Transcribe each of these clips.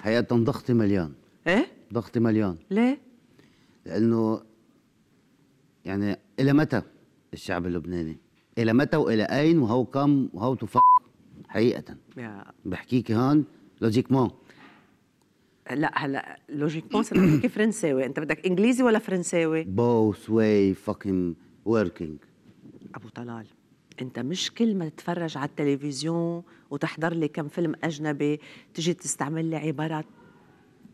حقيقة ضغطي مليان ايه ضغطي مليان ليه؟ لأنه يعني إلى متى الشعب اللبناني؟ إلى متى وإلى أين وهو كم وهو تفق حقيقة يا بحكيك هون لوجيكمون لا هلا لوجيكمون صرت تحكي فرنساوي انت بدك انجليزي ولا فرنساوي بوث واي فاكينج وركينج ابو طلال انت مش كل ما تتفرج على التلفزيون وتحضر لي كم فيلم اجنبي تجي تستعمل لي عبارات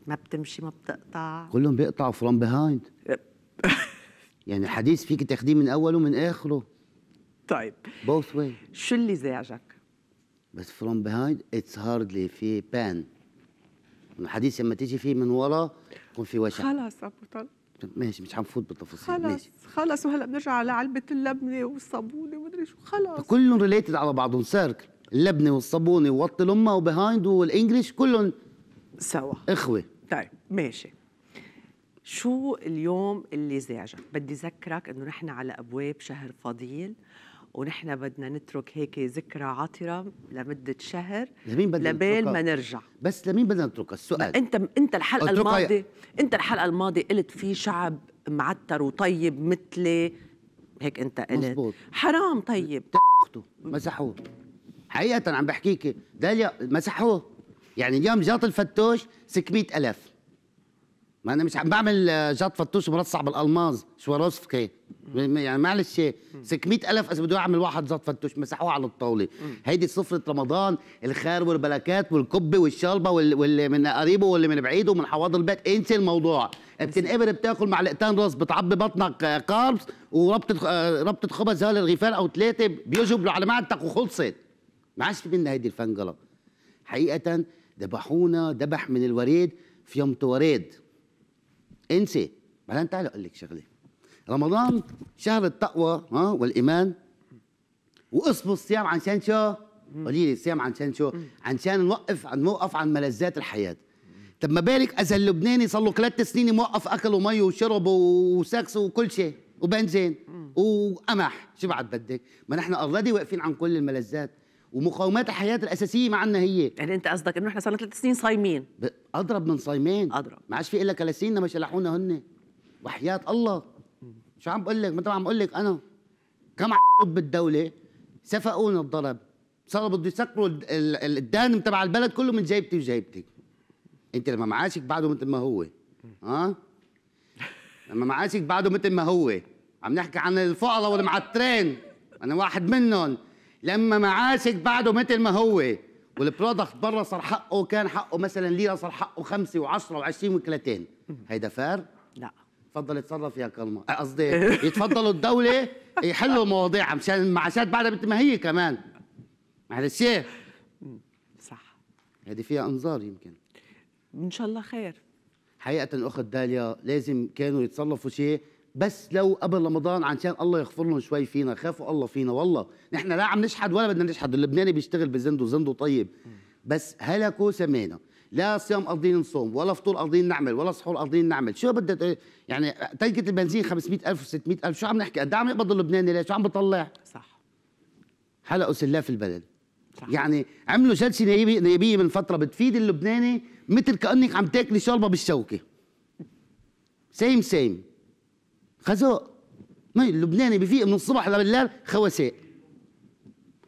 ما بتمشي ما بتقطع كلهم بيقطعوا فروم بيهايند يعني حديث فيك تاخذيه من اوله ومن اخره طيب بوث واي شو اللي زعجك بس فروم بيهايند اتس هاردلي في بان الحديث لما تيجي فيه من ورا يكون في وشع خلاص ابو طلق ماشي مش حنفوت بالتفاصيل خلص ماشي. خلص وهلا بنرجع على علبه اللبنه والصابونه مدري شو خلص كلهم ريليتد على بعضهم سيركل اللبنه والصابونه ووط الامه وبيهايند والانجلش كلهم سوا اخوه طيب ماشي شو اليوم اللي زعجك؟ بدي ذكرك انه نحن على ابواب شهر فضيل ونحن بدنا نترك هيك ذكرى عطرة لمدة شهر لمين بدنا لبال ما نرجع بس لمين بدنا نتركها السؤال انت انت الحلقة الماضية انت الحلقة الماضية قلت في شعب معتر وطيب مثلي هيك انت قلت مزبوط. حرام طيب اخته مسحوه حقيقه عم بحكيك داليا مسحوه يعني اليوم جاط الفتوش 600 ألف ما انا مش عم بعمل آه، جاط فتوش مرصع بالالماز شواروفسكي يعني معلش 600000 اذا بده يعمل واحد زط فتوش مسحوه على الطاوله هيدي صفرة رمضان الخير والبلكات والكبه والشالبه واللي من قريبه واللي من بعيده ومن حواضر البيت انسى الموضوع بتنقبر بتاكل معلقتين رز بتعبي بطنك كاربس آه، وربطه آه، ربطه خبز هول الغفال او ثلاثه بيجبلوا على معدتك وخلصت ما عادش في منا هيدي الفنجله حقيقه ذبحونا ذبح من الوريد في يوم وريد انسى بعدين تعال اقول لك شغله رمضان شهر التقوى ها والايمان واصبوا الصيام عشان شو؟ قولي لي الصيام عشان شو؟ عشان نوقف عن نوقف عن ملذات الحياه طب ما بالك اذا اللبناني صار له ثلاث سنين موقف اكل ومي وشرب وسكس وكل شيء وبنزين وقمح شو بعد بدك؟ ما نحن اوريدي واقفين عن كل الملذات ومقاومات الحياه الاساسيه ما عندنا هي يعني انت قصدك انه احنا صار لنا ثلاث سنين صايمين اضرب من صايمين اضرب ما عادش في الا كلاسينا ما شلحونا هن وحياه الله شو عم بقول لك ما عم بقول لك انا كم بالدوله سفقونا الضرب صاروا بده يسكروا الدان تبع البلد كله من جيبتي وجيبتي انت لما معاشك بعده مثل ما هو ها آه؟ لما معاشك بعده مثل ما هو عم نحكي عن الفقراء والمعترين انا واحد منهم لما معاشك بعده مثل ما هو والبرودكت برا صار حقه كان حقه مثلا ليره صار حقه خمسه وعشره وعشرين وكلتين هيدا فار؟ لا تفضل اتصرف يا كلمة آه، قصدي إيه؟ يتفضلوا الدولة يحلوا مواضيعها مشان المعاشات بعدها مثل ما هي كمان معلش صح هذه فيها انظار يمكن ان شاء الله خير حقيقة اخت داليا لازم كانوا يتصرفوا شيء بس لو قبل رمضان عشان الله يغفر لهم شوي فينا خافوا الله فينا والله نحن لا عم نشحد ولا بدنا نشحد اللبناني بيشتغل بزنده زنده طيب بس هلكوا سمينا لا صيام قاضيين نصوم ولا فطور قاضيين نعمل ولا سحور قاضيين نعمل شو بدها يعني تنكة البنزين 500000 و600000 شو عم نحكي قد عم يقبض اللبناني ليش شو عم بطلع صح حلقوا سلاف البلد صح. يعني عملوا جلسه نيابيه من فتره بتفيد اللبناني مثل كانك عم تاكلي شوربه بالشوكه سيم سيم خزوق ما اللبناني بفيق من الصبح لليل خوساء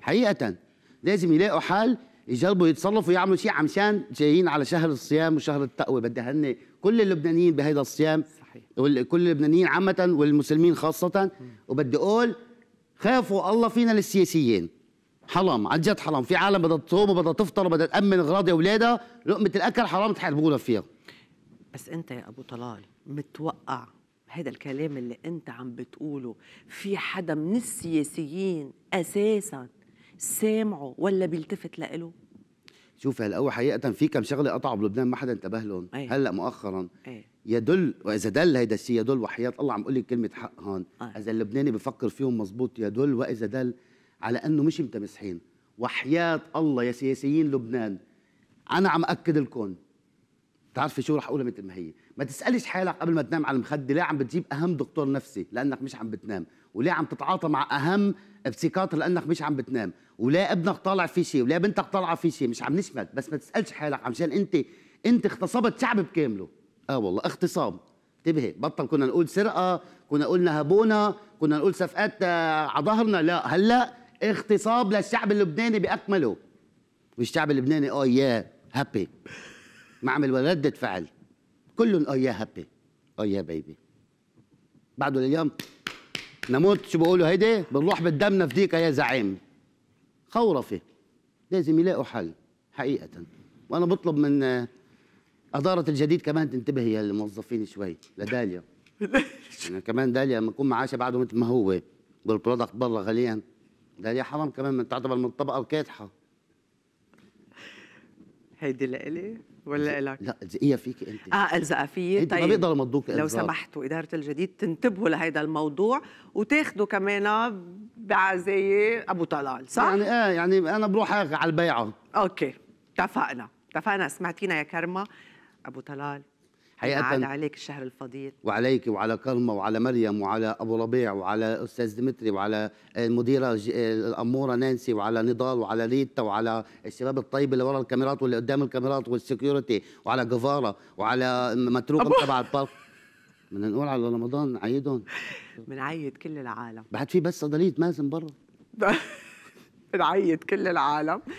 حقيقه لازم يلاقوا حل يجربوا يتصرفوا يعملوا شيء عمشان جايين على شهر الصيام وشهر التقوى بدي هن كل اللبنانيين بهذا الصيام صحيح كل اللبنانيين عامه والمسلمين خاصه وبدي اقول خافوا الله فينا للسياسيين حرام عن جد حرام في عالم بدها تصوم وبدها تفطر وبدها تامن اغراض اولادها لقمه الاكل حرام تحاربونا فيها بس انت يا ابو طلال متوقع هذا الكلام اللي انت عم بتقوله في حدا من السياسيين اساسا سامعه ولا بيلتفت لإله؟ شوف هلا هو حقيقة في كم شغلة قطعوا بلبنان ما حدا انتبه لهم أيه. هلا مؤخرا أيه. يدل وإذا دل هيدا الشيء يدل وحياة الله عم أقول لك كلمة حق هون أيه. إذا اللبناني بفكر فيهم مزبوط يدل وإذا دل على أنه مش متمسحين وحياة الله يا سياسيين لبنان أنا عم أكد لكم بتعرفي شو رح اقولها مثل ما هي ما تسالش حالك قبل ما تنام على المخده ليه عم بتجيب اهم دكتور نفسي لانك مش عم بتنام وليه عم تتعاطى مع اهم بسيكاتر لانك مش عم بتنام ولا ابنك طالع في شيء ولا بنتك طالعه في شيء مش عم نشمت بس ما تسالش حالك عشان انت انت اغتصبت شعب بكامله اه والله اغتصاب انتبهي بطل كنا نقول سرقه كنا قلنا هبونا كنا نقول صفقات آه، على ظهرنا لا هلا اغتصاب للشعب اللبناني باكمله والشعب اللبناني اه يا هابي ما عمل ولا ردة فعل كلهم اه يا هبي اه يا بيبي بعده الايام نموت شو بقولوا هيدي بنروح بالدم نفديك يا زعيم خورفه لازم يلاقوا حل حقيقة وأنا بطلب من آه، أدارة الجديد كمان تنتبهي يا الموظفين شوي لداليا أنا يعني كمان داليا لما يكون معاشها بعده مثل ما هو والبرودكت برا غاليا داليا حرام كمان من تعتبر من الطبقة الكاتحه هيدي لإلي ولا لك؟ لا الزقيها فيك أنت اه الزقها فيي طيب ما بيقدروا يمضوك لو سمحتوا إدارة الجديد تنتبهوا لهيدا الموضوع وتاخذوا كمان بعزاية أبو طلال صح؟ يعني آه يعني أنا بروح على البيعة أوكي اتفقنا اتفقنا سمعتينا يا كرمة أبو طلال حقيقه عاد عليك الشهر الفضيل وعليك وعلى كرمه وعلى مريم وعلى ابو ربيع وعلى استاذ دمتري وعلى آه، المديره آه، الاموره نانسي وعلى نضال وعلى ريتا وعلى الشباب الطيب اللي ورا الكاميرات واللي قدام الكاميرات والسكيورتي وعلى جفاره وعلى متروك تبع البارك بدنا نقول على رمضان نعيدهم بنعيد كل العالم بعد في بس صيدليه مازن برا بنعيد كل العالم